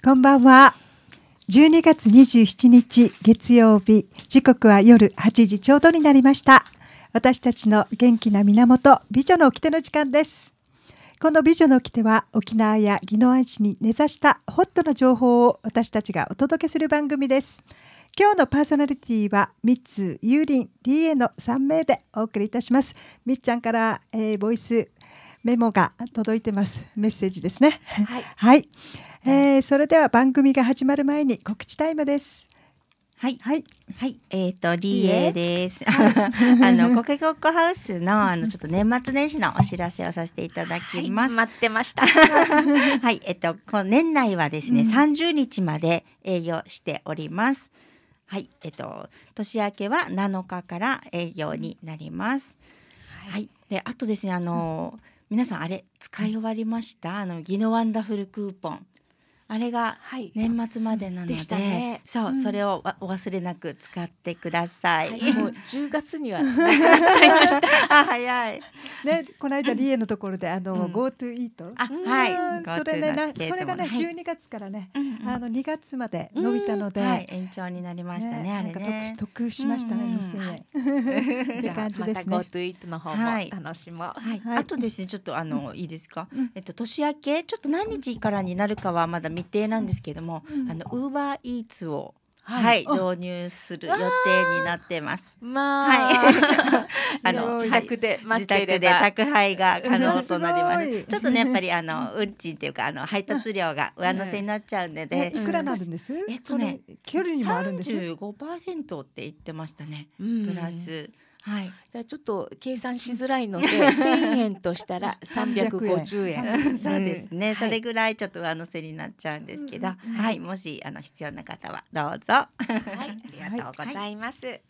こんばんは。12月27日月曜日、時刻は夜8時ちょうどになりました。私たちの元気な源、美女の掟の時間です。この美女の掟は沖縄や宜野湾市に根ざしたホットな情報を私たちがお届けする番組です。今日のパーソナリティはミつ、ユーリン、リエの3名でお送りいたします。みっちゃんから、えー、ボイスメモが届いてます。メッセージですね。はい、はいえー、それでは番組が始まる前に告知タイムです。はい。はい。はい。えっ、ー、と、リエです。あの、コケコッコハウスの、あの、ちょっと年末年始のお知らせをさせていただきます。はい、待ってました。はい。えっ、ー、と、この年内はですね、三十日まで営業しております。はい。えっ、ー、と、年明けは七日から営業になります。はい。はい、で、あとですね、あの、うん皆さんあれ使い終わりましたあのギノワンダフルクーポンあれが年末までなのではいでね、そう、それをお忘れなく使ってください。はい、もう10月にはなっちゃいました。早い。ね、この間リエのところであの GoTo イート、はい、それね、それがね12月からね、あの2月まで伸びたので、延長になりましたね。あれね、得しましたね。2000 じゃあまた GoTo イートの方も楽しもう。あとですね、ちょっとあのいいですか？えっと年明けちょっと何日からになるかはまだ。未定なんですけども、うん、あのウーバーイーツをはい、導入する予定になってます。まあ、はい、あの自宅で自宅で宅配が可能となります。ちょっとねやっぱりあの運賃っていうかあの配達料が上乗せになっちゃうんでで、いくらなるんです？えっとね、距離にもあるんです。35%って言ってましたね。プラス。はい、じゃちょっと計算しづらいので1,000 円としたら350円そうですね、うん、それぐらいちょっと上乗せになっちゃうんですけど、はい、はい、もしあの必要な方はどうぞ、はい、ありがとうございます。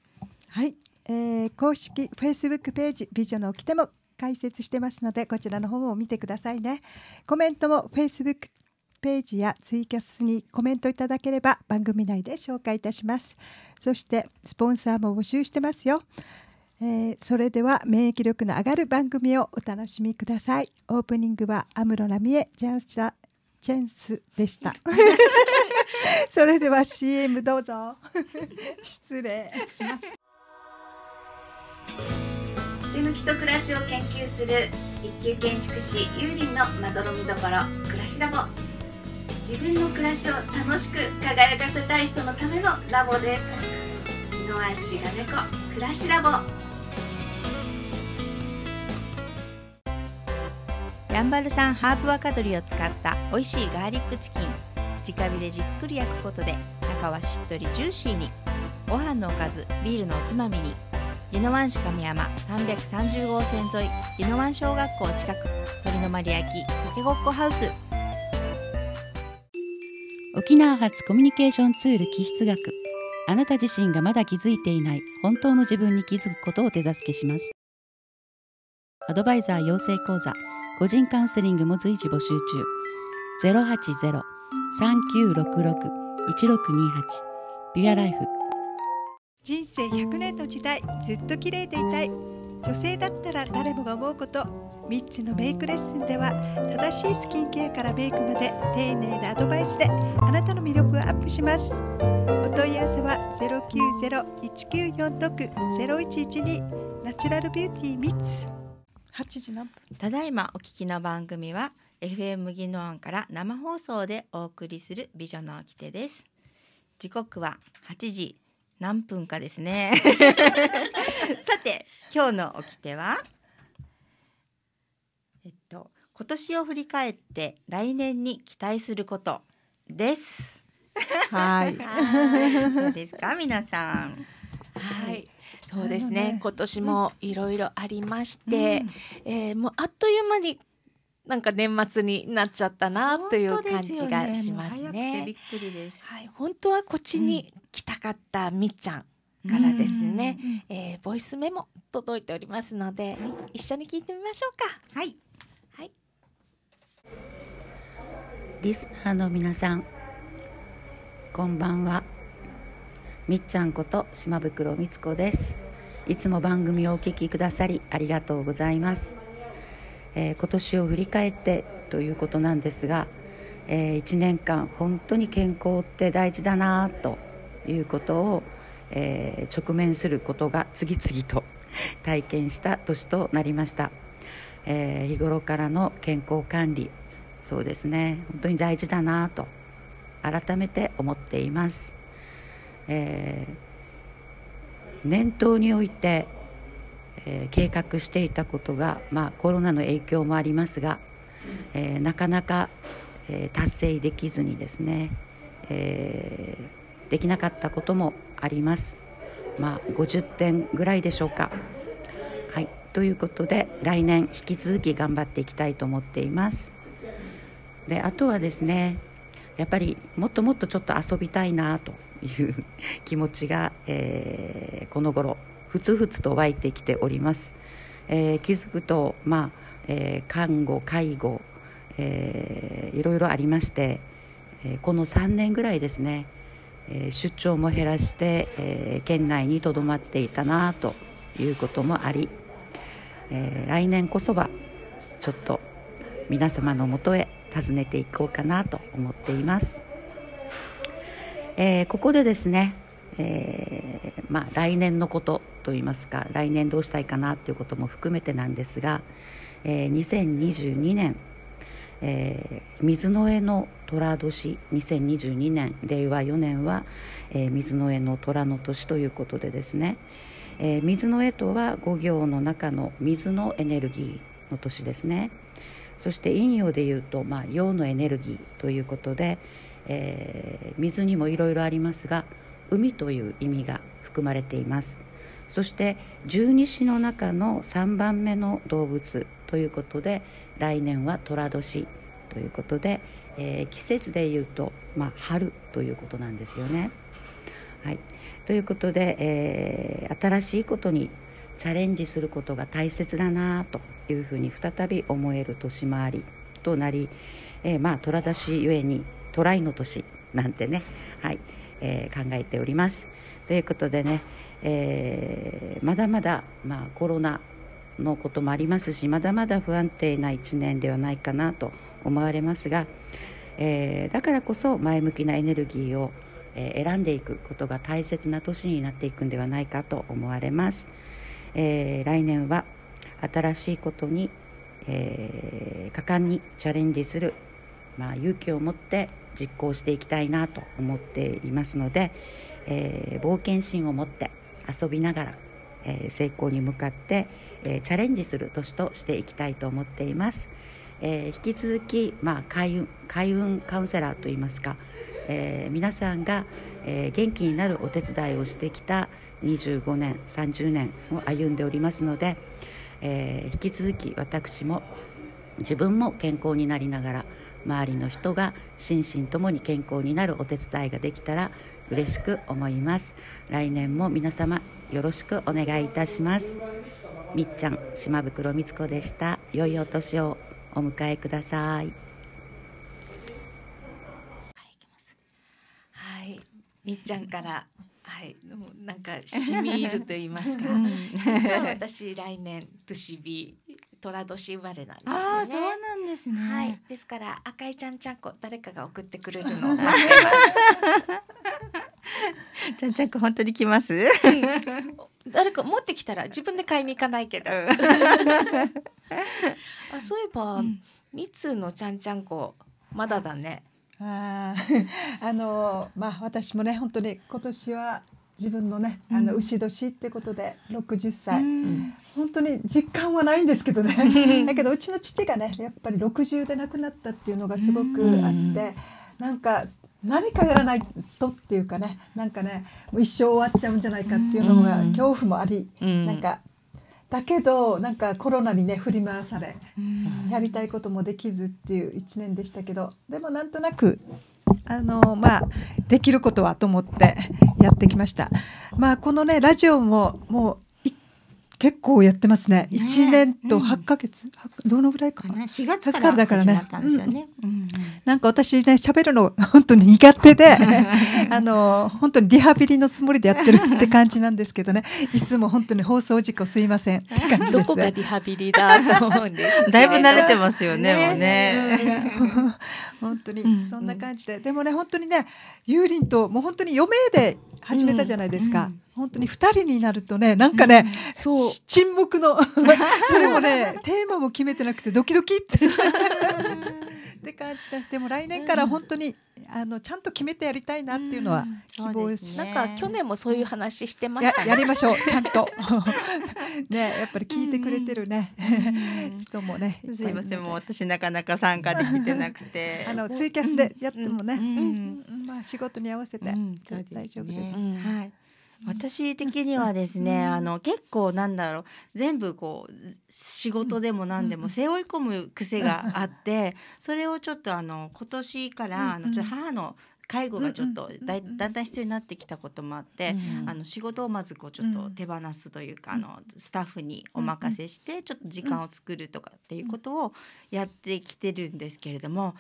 はい、えー、公式フェイスブックページ美女の起きても解説してますのでこちらの方も見てくださいね。コメントもフェイスブック。ページやツイキャスにコメントいただければ番組内で紹介いたします。そしてスポンサーも募集してますよ。えー、それでは免疫力の上がる番組をお楽しみくださいオープニングは安室奈美恵ジャンスチェンスでした それでは CM どうぞ 失礼します手抜きと暮らしを研究する一級建築士ユーリンのまどろみどころ暮らしラボ自分の暮らしを楽しく輝かせたい人のためのラボです昨日はしが猫暮らしラボンバルさんハーブ若鶏を使った美味しいガーリックチキン直火でじっくり焼くことで中はしっとりジューシーにご飯のおかずビールのおつまみに湯野湾市神山330号線沿い湯野湾小学校近く鳥の丸焼きかけごっこハウス沖縄発コミュニケーションツール気質学あなた自身がまだ気づいていない本当の自分に気づくことを手助けしますアドバイザー養成講座個人カウンセリングも随時募集中080-3966-1628ビアライフ人生100年の時代ずっと綺麗でいたい女性だったら誰もが思うこと3つのメイクレッスンでは正しいスキンケアからメイクまで丁寧なアドバイスであなたの魅力をアップしますお問い合わせは090-1946-0112ナチュラルビューティー3つ八時何分ただいまお聞きの番組は FM 技能案から生放送でお送りする美女の掟です時刻は八時何分かですね さて今日の掟はえっと今年を振り返って来年に期待することです はいど うですか皆さんはいそうですね今年もいろいろありまして、うん、えー、もうあっという間になんか年末になっちゃったなという感じがしますね。すねびっくりです、はい、本当はこっちに来たかったみっちゃんからですね、うん、えー、ボイスメモ届いておりますので、一緒に聞いてみましょうか。はい、はい、リスナーの皆さんこんばんは。みっちゃんこと島袋みつ子ですいつも番組をお聴きくださりありがとうございます、えー、今年を振り返ってということなんですが、えー、1年間本当に健康って大事だなということを、えー、直面することが次々と体験した年となりました、えー、日頃からの健康管理そうですね本当に大事だなと改めて思っていますえー、念頭において、えー、計画していたことが、まあ、コロナの影響もありますが、えー、なかなか、え達成できずにですね、えできなかったこともあります。まあ、50点ぐらいでしょうか。はい、ということで来年引き続き頑張っていきたいと思っています。であとはですねやっぱりもっともっとちょっと遊びたいなという気持ちが、えー、この頃ふつふつと湧いてきております。えー、気づくと、まあえー、看護介護、えー、いろいろありまして、えー、この3年ぐらいですね、えー、出張も減らして、えー、県内にとどまっていたなということもあり、えー、来年こそはちょっと皆様のもとへ訪ねていこうかなと思っています。えー、ここでですね、えー、まあ、来年のことといいますか来年どうしたいかなということも含めてなんですが、えー、2022年、えー、水の絵の虎年2022年令和4年は、えー、水の絵の虎の年ということでですね、えー、水の絵とは5行の中の水のエネルギーの年ですね。そして陰陽でいうと、まあ、陽のエネルギーということで、えー、水にもいろいろありますが海という意味が含まれていますそして十二支の中の3番目の動物ということで来年は寅年ということで、えー、季節でいうと、まあ、春ということなんですよね。はい、ということで、えー、新しいことにチャレンジすることが大切だなというふうに再び思える年回りとなり、えー、まあ虎年ゆえにトライの年なんてね、はいえー、考えております。ということでね、えー、まだまだ、まあ、コロナのこともありますしまだまだ不安定な1年ではないかなと思われますが、えー、だからこそ前向きなエネルギーを選んでいくことが大切な年になっていくんではないかと思われます。えー、来年は新しいことに、えー、果敢にチャレンジする、まあ、勇気を持って実行していきたいなと思っていますので、えー、冒険心を持って遊びながら、えー、成功に向かって、えー、チャレンジする年としていきたいと思っています。えー、引き続き、まあ、開運開運カウンセラーといいますか、えー、皆さんが、えー、元気になるお手伝いをしてきた25年30年を歩んでおりますので、えー、引き続き私も自分も健康になりながら周りの人が心身ともに健康になるお手伝いができたら嬉しく思います来年も皆様よろしくお願いいたしますみっちゃん島袋みつ子でした良いお年をお迎えくださいはいみっちゃんからはい、もうなんかしみ入ると言いますか。実は私来年年日虎年生まれなんですよね。あそうなんですね。はい、ですから赤いちゃんちゃんこ誰かが送ってくれるのを待ってます。ちゃんちゃんこ本当に来ます、うん、誰か持ってきたら自分で買いに行かないけど あそういえば、うん、つのちゃんちゃんこまだだねあ あのまあ私もね本当に今年は自分のね、あの牛年ってことで60歳、うん、本当に実感はないんですけどね だけどうちの父がねやっぱり60で亡くなったっていうのがすごくあって。うん、なんか何かやらないとっていうかねなんかねもう一生終わっちゃうんじゃないかっていうのが恐怖もあり、うん、なんかだけどなんかコロナにね振り回され、やりたいこともできずっていう1年でしたけどでもなんとなくあのまあできることはと思ってやってきました。まあこのねラジオもも結構やってますね。一、年と八ヶ月、うん、どのぐらいかな。四月からだからね。うん、なんか私ね喋るの 本当に苦手で、あの本当にリハビリのつもりでやってるって感じなんですけどね。いつも本当に放送事故すいませんって感じです、ね。どこがリハビリだと思うんです。だいぶ慣れてますよね、ねもうね。本当にそんな感じで、でもね本当にね、ユーリンともう本当に余命で始めたじゃないですか、うん、本当に2人になるとねなんかね、うん、沈黙の それもねテーマも決めてなくてドキドキって って感じででも来年から本当に、あのちゃんと決めてやりたいなっていうのは希望です,、ねなんか去年もそういう話してました、ね、やりましょう ちゃんと ねやっぱり聞いてくれてるね 人もねすいませんもう私なかなか参加できてなくてあのツイキャスでやってもね、まあ仕事に合わせて大丈夫です、はい私的にはですね、あの結構なんだろう全部こう仕事でも何でも背負い込む癖があって、それをちょっとあの今年からあのちょっと母の介護がちょっとだだんだん必要になってきたこともあって、あの仕事をまずこうちょっと手放すというか、あのスタッフにお任せしてちょっと時間を作るとかっていうことをやってきてるんですけれども、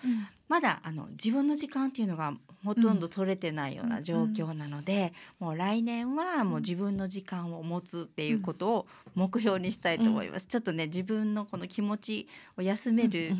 まだあの自分の時間っていうのがほとんど取れてないような状況なので、もう来年はもう自分の時間を持つっていうことを目標にしたいと思います。ちょっとね自分のこの気持ちを休める、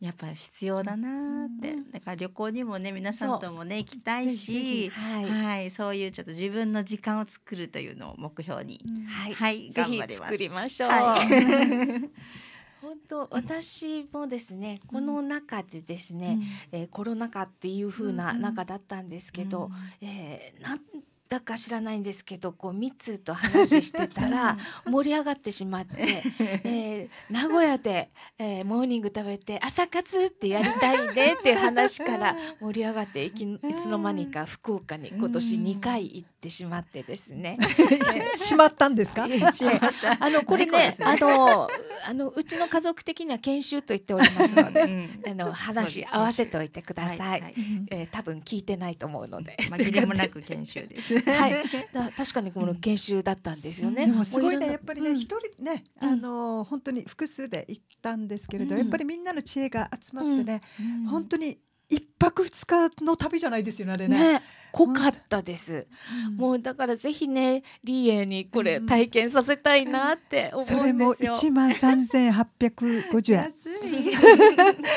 やっぱ必要だなって、だから旅行にもね皆さんともね行きたいし、はい、はい、そういうちょっと自分の時間を作るというのを目標に、はい、はい、頑張ります。作りましょう。はい 本当私もですね、この中でですね、うん、えー、コロナ禍っていう風な中だったんですけど、うん、えー、なんだか知らないんですけどこう密と話してたら盛り上がってしまって、えー、名古屋で、えー、モーニング食べて朝活ってやりたいね っていう話から盛り上がっていきいつの間にか福岡に今年2回行ってしまってですね。しまったんですかあのこれね、ね、あのあのうちの家族的には研修と言っておりますので、うん、あの話合わせておいてください、はいはい、えー、多分聞いてないと思うので紛れもなく研修ですね。はい。確かにこの研修だったんですよね。うん、でもすごいねやっぱりね一、人ねあの本当に複数で行ったんですけれど、やっぱりみんなの知恵が集まってね、本当に一泊二日の旅じゃないですよねあれねね濃かったです、うん、もうだからぜひねリエにこれ体験させたいなって思うんですよ、それも1万3850円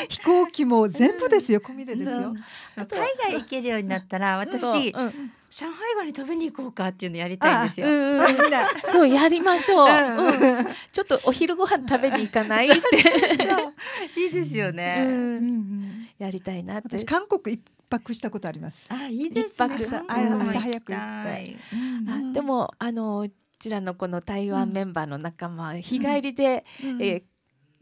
飛行機も全部ですよ込みでですよ海外行けるようになったら私、上海ガニ食べに行こうかっていうのやりたいんですよ。ああうんうん、そうやりましょう、うんうん、ちょっとお昼ご飯食べに行かないって。いいですよね、うんうん。やりたいなって。私韓国泊したことあります。あ、いいですね。朝早く行って。あ、でもあの。こちらのこの台湾メンバーの仲間、日帰りで、え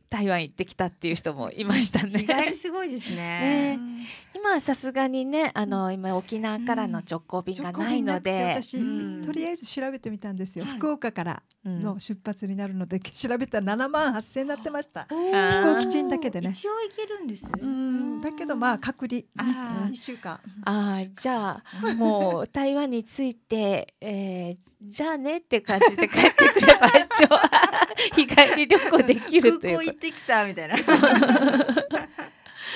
台湾行ってきたっていう人もいましたね。意外すごいですね。ね今さすがにね、あの今沖縄からの直行便がないので、うん、私、とりあえず調べてみたんですよ。はい、福岡からの出発になるので、調べたら7万8千円なってました。飛行機賃だけでね。一応行けるんです。うんだけどまあ隔離2週間。ああじゃあもう台湾について、えー、じゃあねって感じで帰ってくれば一応 日帰り旅行できるという。ってきたみたいな。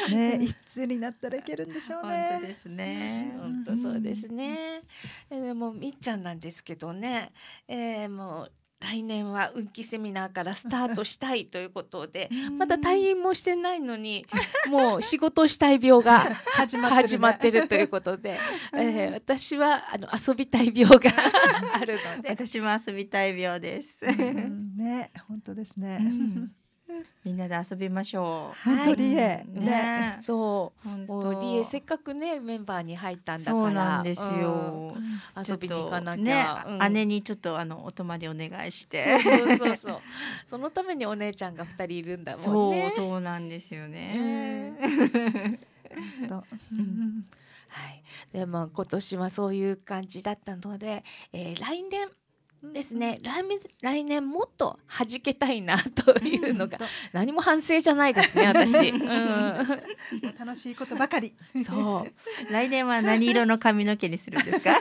ね、いつになったらいけるんでしょうね。本当ですね。本当そうですね。え、ん、でもみっちゃんなんですけどね、えー、もう来年は運気セミナーからスタートしたいということでまだ退院もしてないのにもう仕事したい病が始まってる、まってるということで、えー、私はあの遊びたい病が あるので私も遊びたい病です。ね本当ですね。うん みんなで遊びましょう。本当リエ、ね、そう、本当リエせっかくねメンバーに入ったんだから。そうなんですよ。遊びに行かなきゃ。姉にちょっとあのお泊まりお願いして。そうそうそう。そのためにお姉ちゃんが二人いるんだもんね。そうそうなんですよね。はい。でも今年はそういう感じだったので、えー、来年ですね、来年もっと弾けたいなというのが、何も反省じゃないですね私、うん、楽しいことばかりそう来年は何色の髪の毛にするんですか、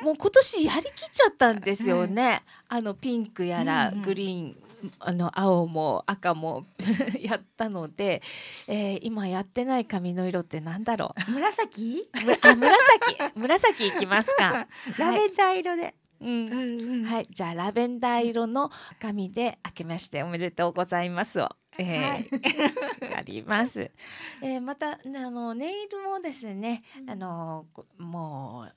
うん、もう今年やりきっちゃったんですよね、うん、あのピンクやらグリーン、あの青も赤も やったので、えー、今やってない髪の色ってなんだろう紫あ紫紫いきますか ラベンダー色で、はいはい、じゃあラベンダー色の紙であけましておめでとうございますを。えー、はい、あります。えー、また、あのネイルもですね、あのもう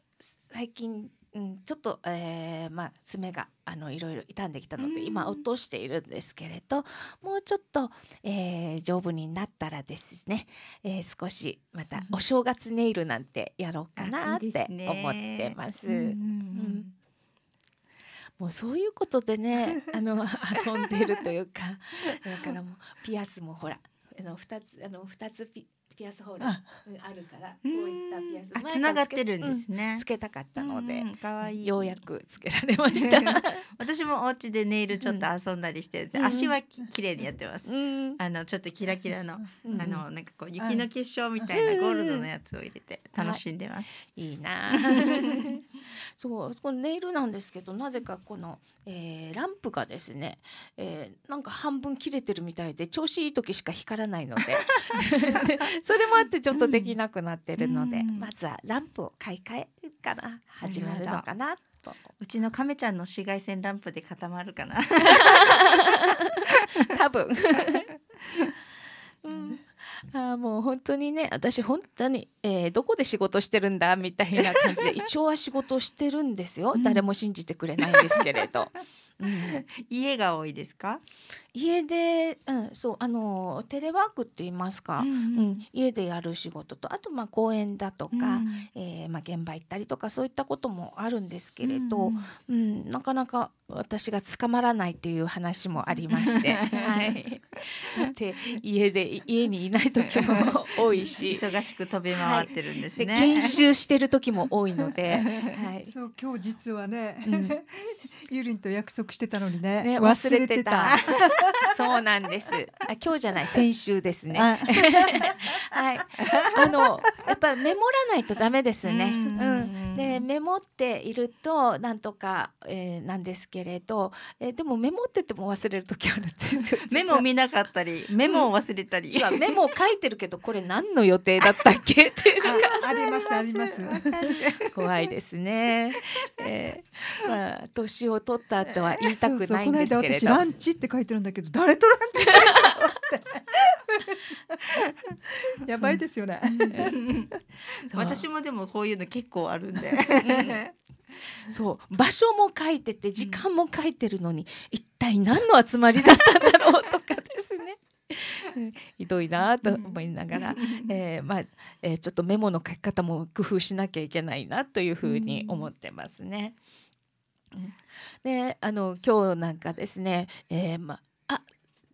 最近うん、ちょっと、えー、まあ、爪があのいろいろ傷んできたので、今落としているんですけれどもうちょっと、えー、丈夫になったらですね、えー、少しまたお正月ネイルなんてやろうかなって思ってます。うんもうそういうことでね あの遊んでるというか だからもうピアスもほらあの二つあの二つピピアスホールあるからこういったピアスつながってるんですね、つけたかったので可愛いようやくつけられました 私もお家でネイルちょっと遊んだりして、足は綺麗にやってます、あのちょっとキラキラの、あのなんかこう雪の結晶みたいなゴールドのやつを入れて楽しんでます、い、いなそうこのネイルなんですけどなぜかこの、えー、ランプがですね、えー、なんか半分切れてるみたいで調子いい時しか光らないので それもあってちょっとできなくなってるので、うん、まずはランプを買い替えから始まるのかなとうちの亀ちゃんの紫外線ランプで固まるかな 多分、うんあもう本当にね私本当に、えー、どこで仕事してるんだみたいな感じで 一応は仕事してるんですよ、うん、誰も信じてくれないんですけれど。うん、家が多いですか家で、うん、そうあのテレワークって言いますか、うん、うんうん家でやる仕事とあとまあ公演だとか、うん、えー、まあ、現場行ったりとかそういったこともあるんですけれど、うん、なかなか私が捕まらないという話もありまして、はい、で家で家にいない時も多いし 忙しく飛び回ってるんですね、はい、研修してる時も多いので、はい、そう今日実はね、うん、ゆりんと約束してたのにね、ね、忘れてたそうなんですあ今日じゃない先週ですね はいあのやっぱりメモらないとダメですねうんでメモっているとなんとか、えー、なんですけれど、えー、でもメモってても忘れる時あるんですよ メモ見なかったりメモを忘れたり、うん、メモを書いてるけどこれ何の予定だったっけっていうのがありますあります 怖いですね、えー、まあ年を取ったとは言いたくないんですけれどランチって書いてるんだけど誰とランチ やばいですよね。私もでもこういうの結構あるんで。そう場所も書いてて時間も書いてるのに、一体何の集まりだったんだろうとかですね。ひどいなと思いながら、えー、まあ、えー、ちょっとメモの書き方も工夫しなきゃいけないなというふうに思ってますね。であの今日なんかですね、えーまあ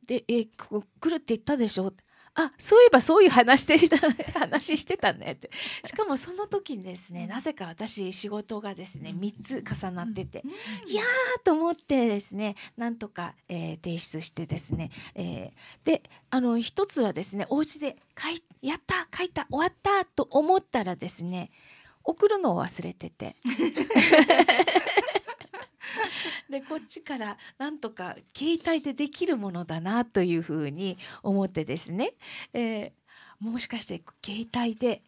で、えー、ここ来るって言ったでしょあそういえばそういう話して話してたねってしかもその時にですねなぜか私仕事がですね3つ重なってて、いやーと思ってですねなんとか、えー、提出してですね、えー、であの1つはですねお家で書いやった書いた終わったと思ったらですね送るのを忘れてて でこっちからなんとか携帯でできるものだなというふうに思ってですね、えー、もしかして携帯で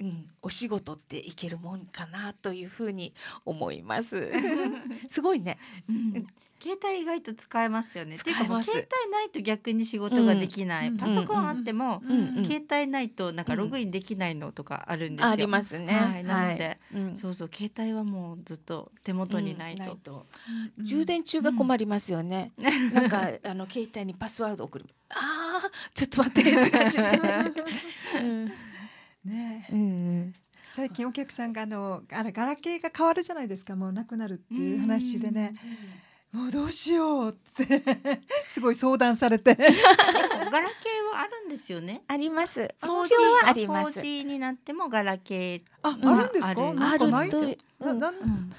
うん、お仕事っていけるもんかなというふうに思います。すごいね、うん、携帯意外と使えますよね。使えます携帯ないと逆に仕事ができない。うん、パソコンあっても、うん、携帯ないとなんかログインできないのとかあるんですよ。ありますね。はい、なので、はい、そうそう携帯はもうずっと手元にないと。いと充電中が困りますよね。なんかあの携帯にパスワード送る。ああちょっと待ってって感じで。ねえー、最近お客さんがあのあれガラケーが変わるじゃないですかもうなくなるっていう話でね。もうどうしようって すごい相談されて ガラケーはあるんですよね。あります。一応はあります。4G になってもガラケーあ、あるんですか。あるないですよ。うん、な、うん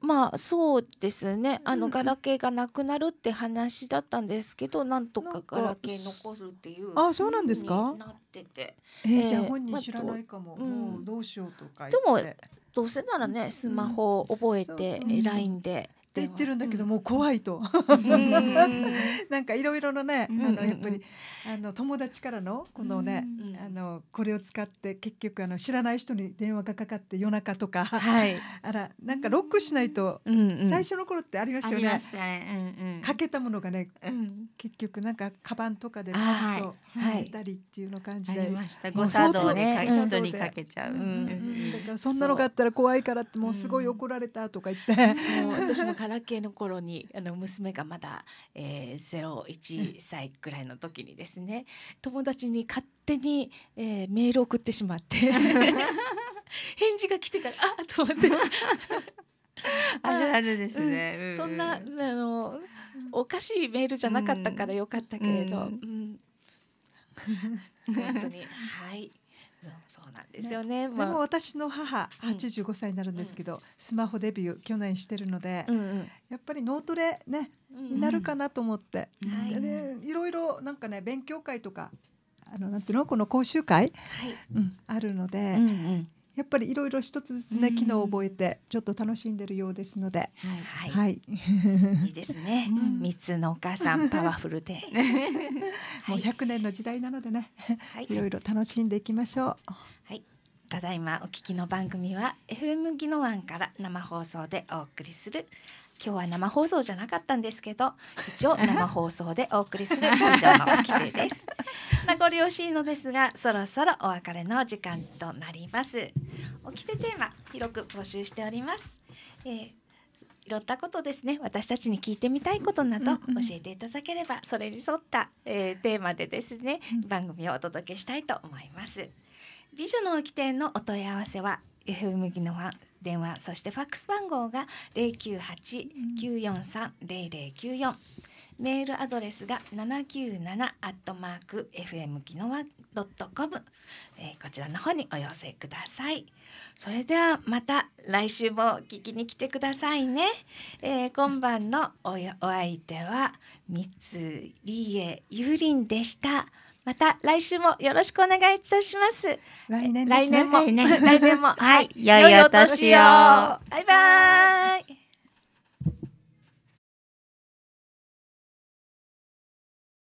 まあそうですねあのガラケーがなくなるって話だったんですけど、なんとかガラケー残すっていうあそうなんですかなっててえー、じゃあ本人知らないかも、まあ、もうどうしようとかでもどうせならねスマホを覚えて、うん、LINE でってってるんだけど、もう怖いと なんかいろいろなね、あのやっぱりあの友達からのこのね、あのこれを使って結局あの知らない人に電話がかかって夜中とか、はい、あらなんかロックしないと、最初の頃ってありましたよね。ねうんうん、かけたものがね、結局なんかカバンとかでパッと入れたりっていうの感じで、はい、ね人にかけちゃう、だからそんなのがあったら怖いからってもうすごい怒られたとか言って、うん、私もラケーの頃にあの娘がまだ、えー、01歳くらいの時にですね友達に勝手に、えー、メール送ってしまって 返事が来てからあっと思って。あるあるですね、うんうん、そんなあのおかしいメールじゃなかったからよかったけれど、うん、本当にはい。そうなんですよね。ねまあ、でも私の母八十五歳になるんですけど、うん、スマホデビュー去年してるので、うんうん、やっぱり脳トレね、になるかなと思って、うんで、ね、いろいろなんかね勉強会とかあのなんていうのこの講習会、はいうん、あるので、うんうん、やっぱりいろいろ一つずつね、機能を覚えてちょっと楽しんでるようですので、はい、はい、いいですね、三つのお母さん パワフルで、もう百年の時代なのでね、いろいろ楽しんでいきましょう。はいただいまお聞きの番組は FM 技能湾から生放送でお送りする今日は生放送じゃなかったんですけど一応生放送でお送りする以上の規定です名残惜しいのですがそろそろお別れの時間となります起きてテーマ広く募集しております、えーいろんなことですね私たちに聞いてみたいことなど教えていただければ、それに沿った、えー、テーマでですね番組をお届けしたいと思います美女の起点のお問い合わせは FM 麦の電話そしてファックス番号が098-943-0094、メールアドレスが797アットマーク FM ギノワドットコム、えー、こちらの方にお寄せくださいそれではまた来週も聞きに来てくださいね、えー、今晩のおお相手は三つ理恵ゆりんでした。また来週もよろしくお願いいたします。来年、ね、来年も、来年も、はい、良いお年を。バイバイ。